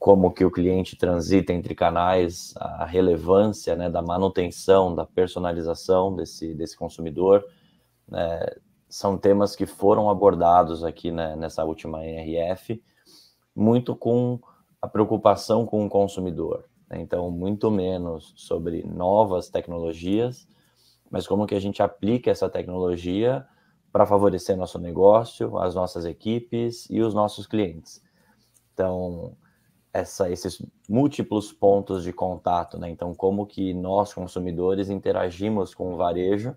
como que o cliente transita entre canais, a relevância né, da manutenção, da personalização desse, desse consumidor, né, são temas que foram abordados aqui né, nessa última NRF, muito com a preocupação com o consumidor. Né. Então, muito menos sobre novas tecnologias, mas como que a gente aplica essa tecnologia para favorecer nosso negócio, as nossas equipes e os nossos clientes. Então, essa, esses múltiplos pontos de contato, né? Então, como que nós, consumidores, interagimos com o varejo,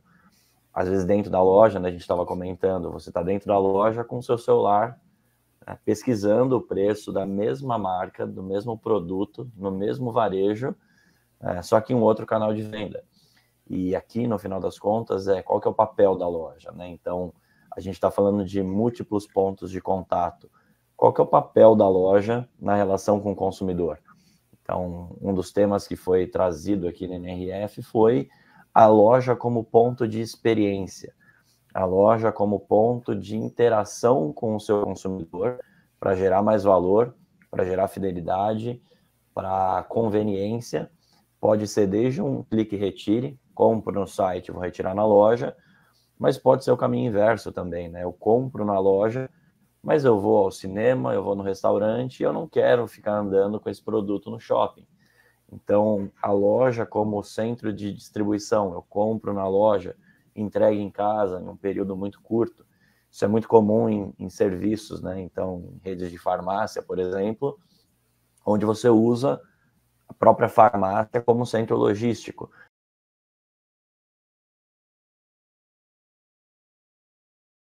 às vezes dentro da loja, né? A gente estava comentando, você está dentro da loja com o seu celular, né? pesquisando o preço da mesma marca, do mesmo produto, no mesmo varejo, é, só que em um outro canal de venda. E aqui, no final das contas, é qual que é o papel da loja, né? Então, a gente está falando de múltiplos pontos de contato, qual que é o papel da loja na relação com o consumidor. Então, um dos temas que foi trazido aqui na NRF foi a loja como ponto de experiência, a loja como ponto de interação com o seu consumidor para gerar mais valor, para gerar fidelidade, para conveniência. Pode ser desde um clique retire, compro no site, vou retirar na loja, mas pode ser o caminho inverso também, né? Eu compro na loja, mas eu vou ao cinema, eu vou no restaurante e eu não quero ficar andando com esse produto no shopping. Então, a loja como centro de distribuição, eu compro na loja, entrego em casa em um período muito curto. Isso é muito comum em, em serviços, né? Então, em redes de farmácia, por exemplo, onde você usa a própria farmácia como centro logístico.